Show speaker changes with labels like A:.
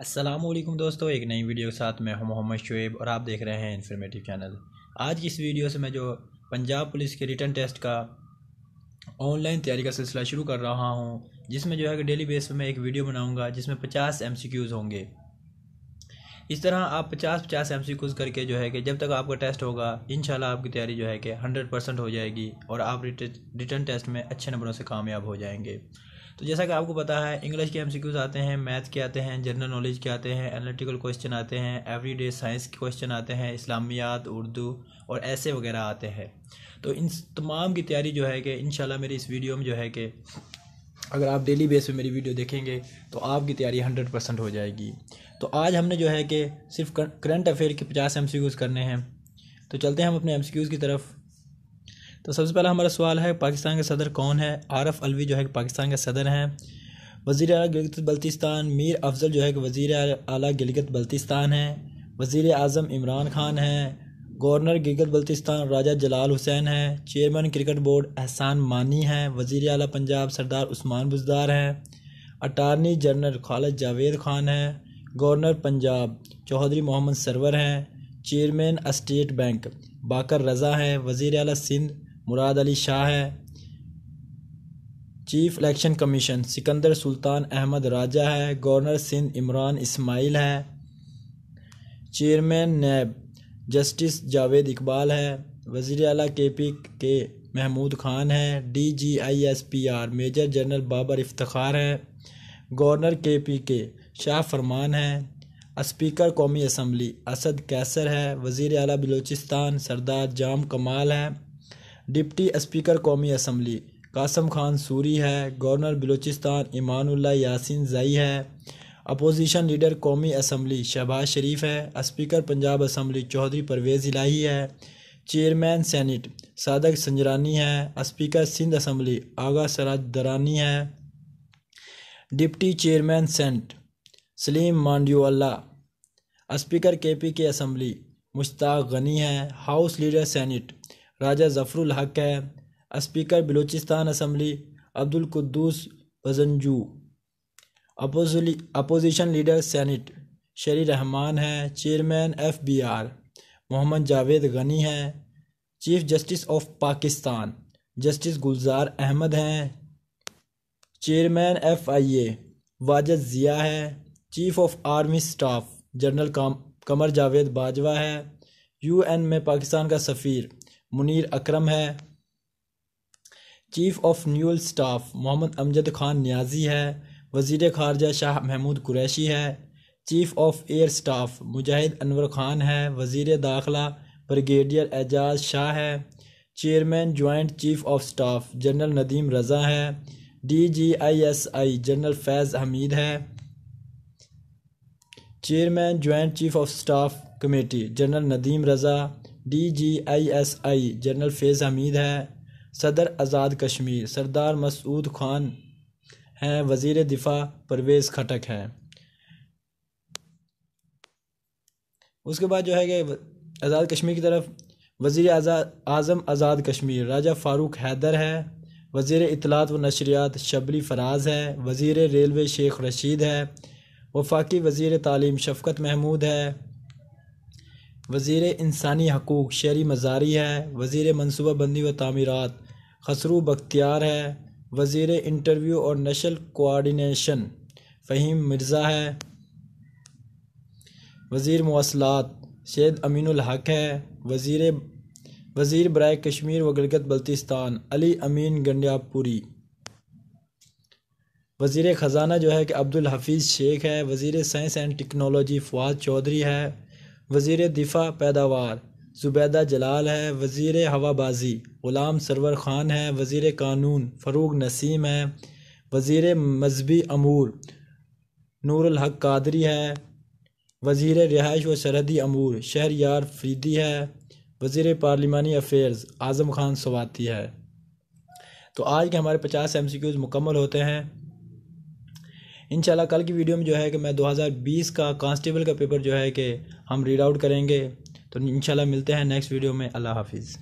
A: असलम दोस्तों एक नई वीडियो के साथ मैं हूं मोहम्मद शुएब और आप देख रहे हैं इन्फॉर्मेटिव चैनल आज की इस वीडियो से मैं जो पंजाब पुलिस के रिटर्न टेस्ट का ऑनलाइन तैयारी का सिलसिला शुरू कर रहा हूं जिसमें जो है कि डेली बेस पर मैं एक वीडियो बनाऊंगा जिसमें 50 एम होंगे इस तरह आप पचास पचास एम करके जो है कि जब तक आपका टेस्ट होगा इन आपकी तैयारी जो है कि हंड्रेड हो जाएगी और आप रिटर्न टेस्ट में अच्छे नंबरों से कामयाब हो जाएंगे तो जैसा कि आपको पता है इंग्लिश के एमसीक्यूज आते हैं मैथ के आते हैं जनरल नॉलेज के आते हैं एनालिटिकल क्वेश्चन आते हैं एवरीडे साइंस के क्वेश्चन आते हैं इस्लामियात उर्दू और ऐसे वगैरह आते हैं तो इन तमाम की तैयारी जो है कि इन मेरी इस वीडियो में जो है कि अगर आप डेली बेस पे मेरी वीडियो देखेंगे तो आपकी तैयारी हंड्रेड परसेंट हो जाएगी तो आज हमने जो है कि सिर्फ करंट अफेयर के पचास एम करने हैं तो चलते हैं हम अपने एम की तरफ तो सबसे पहला हमारा सवाल है पाकिस्तान के सदर कौन है आरफ अलवी जो है पाकिस्तान के सदर हैं वज़ी अली गिलगित बल्तिस्तान मीर अफजल जो है कि वज़ी अली गिलगित बल्तिस्तान हैं वज़ी अजम इमरान खान हैं गवर्नर गिलगित बल्तिस्तान राजा जलाल हुसैन हैं चेयरमैन क्रिकेट बोर्ड एहसान मानी हैं वज़ी अली पंजाब सरदार उस्मान बुजदार हैं अटारनी जनरल खालद जावेद खान हैं गवर्नर पंजाब चौधरी मोहम्मद सरवर हैं chairman state bank Baqir Raza हैं वज़ी अल सिंध मुराद अली शाह है chief election commission Sikandar Sultan Ahmed Raja है गवर्नर सिंध इमरान इस्माइल है chairman NAB justice Javed Iqbal है वज़ी अला K P K Mahmood Khan है D G I S P R major general Babar Iftikhar है गवर्नर के पी के शाह फरमान है स्पीकर कौमी असम्बली असद कैसर है वजीर अला बलूचिस्तान सरदार जाम कमाल है डिप्टी स्पीकर कौमी असम्बली कासम खान सूरी है गवर्नर बलूचिस्तान इमानुल्ला यासिन जई है अपोजिशन लीडर कौमी असम्बली शहबाज शरीफ है स्पीकर पंजाब असम्बली चौधरी परवेज़ इलाही है चेयरमैन सैनट सादक संजरानी है स्पीकर सिंध असम्बली आगा सराज दरानी है deputy chairman senate Saleem Mandviwalla speaker K P K assembly Mushtaq Ghani है house leader senate Raja Zafarul Haq है speaker Balochistan assembly Abdul Quddus वजनजू opposition leader senate Sherry Rehman हैं chairman F B R Mohammad Javed Ghani है chief justice of Pakistan justice Gulzar Ahmed हैं chairman F I A Wajid Zia है chief of army staff general Qamar Javed Bajwa है UN में पाकिस्तान का सफ़ीर मुनीर अकरम है chief of naval staff Mohammad Amjad Khan Niazi है वजीर खारजा शाह महमूद कुरैशी है chief of air staff Mujahid Anwar Khan है वजीर दाखला ब्रिगेडियर एजाज शाह है chairman joint chief of staff general Nadeem Raza है D G I S I general Faiz Hameed है chairman joint chief of staff committee general Nadeem Raza D G I S I general Faiz Hameed है सदर आज़ाद कश्मीर सरदार मसूद खान हैं वज़ी दिफ़ा परवेज़ खटक हैं उसके बाद जो है कि आज़ाद कश्मीर की तरफ वज़ी आज़म आज़ाद कश्मीर राजा फ़ारूक हैदर है वज़ी इतलात व नशरियात शबरी फराज़ है वज़ी रेलवे शेख रशीद है वफाकी वज़ी तालीम शफकत महमूद है वज़ी इंसानी हकूक़ शहरी मजारी है वज़ी मनसूबा बंदी व तमीरत खसरू बख्तियार है वज़ी इंटरव्यू और नशल कोआर्डीनेशन फ़हीम मिर्ज़ा है वज़ी मवासलात शेद अमीन हक है वज़ी वज़ी बरए कश्मीर व गलगत बल्तिस्तान अली अमीन गंडियापुरी वज़ी ख़ज़ाना जो है कि अब्दुल हफीज़ शेख है वज़ी science and technology Fawad Chaudhry है वज़ी दिफ़ा पैदावार ज़ुबैदा जलाल है वज़ी हवाबाजी ग़ुलाम सरवर ख़ान है वज़ी कानून फ़रूग नसीम है वज़ी मजहबी अमूर नूरहक कादरी है वज़ी रिहाइश व सरहदी अमूर शहर यार फरीदी है वज़ी पार्लिमानी अफेयर्स आज़म खान सवाती है तो आज के हमारे पचास एम सी क्यूज़ मुकम्मल होते हैं इंशाल्लाह कल की वीडियो में जो है कि मैं 2020 का कांस्टेबल का पेपर जो है कि हम रीड आउट करेंगे तो इंशाल्लाह मिलते हैं नेक्स्ट वीडियो में अल्लाह हाफिज़